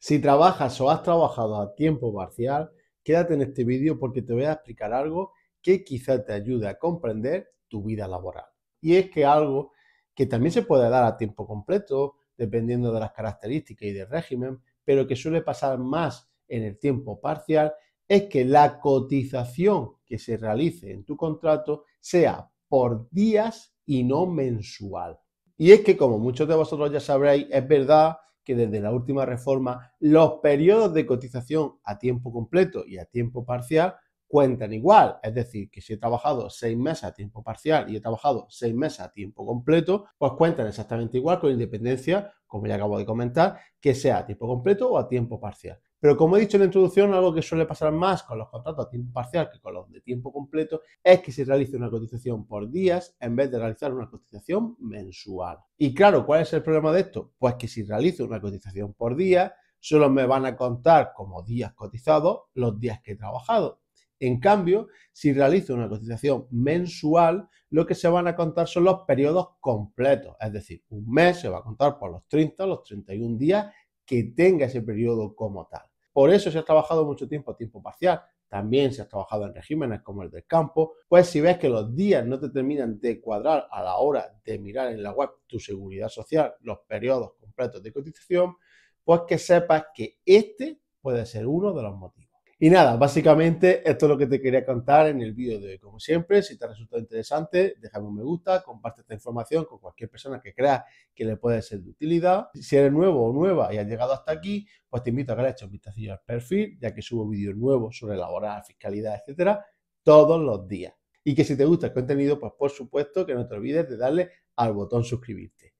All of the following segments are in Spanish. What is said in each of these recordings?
Si trabajas o has trabajado a tiempo parcial, quédate en este vídeo porque te voy a explicar algo que quizá te ayude a comprender tu vida laboral. Y es que algo que también se puede dar a tiempo completo, dependiendo de las características y del régimen, pero que suele pasar más en el tiempo parcial, es que la cotización que se realice en tu contrato sea por días y no mensual. Y es que, como muchos de vosotros ya sabréis, es verdad que desde la última reforma los periodos de cotización a tiempo completo y a tiempo parcial cuentan igual. Es decir, que si he trabajado seis meses a tiempo parcial y he trabajado seis meses a tiempo completo, pues cuentan exactamente igual con independencia, como ya acabo de comentar, que sea a tiempo completo o a tiempo parcial. Pero como he dicho en la introducción, algo que suele pasar más con los contratos a tiempo parcial que con los de tiempo completo es que se realice una cotización por días en vez de realizar una cotización mensual. Y claro, ¿cuál es el problema de esto? Pues que si realizo una cotización por día, solo me van a contar como días cotizados los días que he trabajado. En cambio, si realizo una cotización mensual, lo que se van a contar son los periodos completos, es decir, un mes se va a contar por los 30, los 31 días que tenga ese periodo como tal. Por eso se ha trabajado mucho tiempo a tiempo parcial, también se has trabajado en regímenes como el del campo, pues si ves que los días no te terminan de cuadrar a la hora de mirar en la web tu seguridad social, los periodos completos de cotización, pues que sepas que este puede ser uno de los motivos. Y nada, básicamente esto es lo que te quería contar en el vídeo de hoy. Como siempre, si te ha resultado interesante, déjame un me gusta, comparte esta información con cualquier persona que creas que le puede ser de utilidad. Si eres nuevo o nueva y has llegado hasta aquí, pues te invito a que le eches un vistazo al perfil, ya que subo vídeos nuevos sobre laboral, fiscalidad, etcétera, todos los días. Y que si te gusta el contenido, pues por supuesto que no te olvides de darle al botón suscribirte.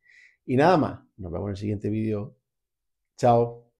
Y nada más, nos vemos en el siguiente vídeo. Chao.